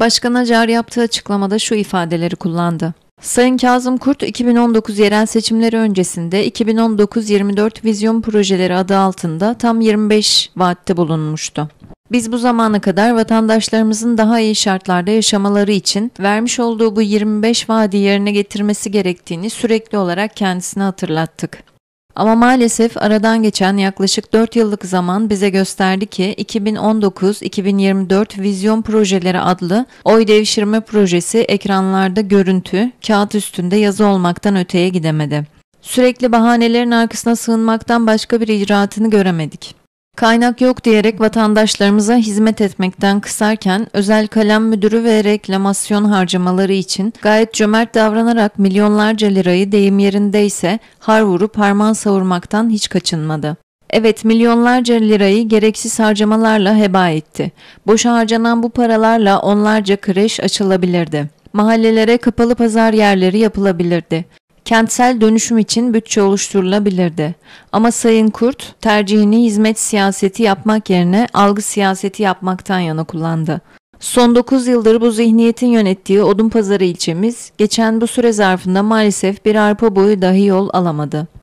Başkan Acar yaptığı açıklamada şu ifadeleri kullandı. Sayın Kazım Kurt 2019 yerel seçimleri öncesinde 2019-24 vizyon projeleri adı altında tam 25 vaatte bulunmuştu. Biz bu zamana kadar vatandaşlarımızın daha iyi şartlarda yaşamaları için vermiş olduğu bu 25 vaadi yerine getirmesi gerektiğini sürekli olarak kendisine hatırlattık. Ama maalesef aradan geçen yaklaşık 4 yıllık zaman bize gösterdi ki 2019-2024 Vizyon Projeleri adlı oy devşirme projesi ekranlarda görüntü, kağıt üstünde yazı olmaktan öteye gidemedi. Sürekli bahanelerin arkasına sığınmaktan başka bir icraatını göremedik. Kaynak yok diyerek vatandaşlarımıza hizmet etmekten kısarken özel kalem müdürü ve reklamasyon harcamaları için gayet cömert davranarak milyonlarca lirayı deyim yerindeyse har vurup harman savurmaktan hiç kaçınmadı. Evet milyonlarca lirayı gereksiz harcamalarla heba etti. Boşa harcanan bu paralarla onlarca kreş açılabilirdi. Mahallelere kapalı pazar yerleri yapılabilirdi. Kentsel dönüşüm için bütçe oluşturulabilirdi. Ama Sayın Kurt tercihini hizmet siyaseti yapmak yerine algı siyaseti yapmaktan yana kullandı. Son 9 yıldır bu zihniyetin yönettiği Odunpazarı ilçemiz, geçen bu süre zarfında maalesef bir arpa boyu dahi yol alamadı.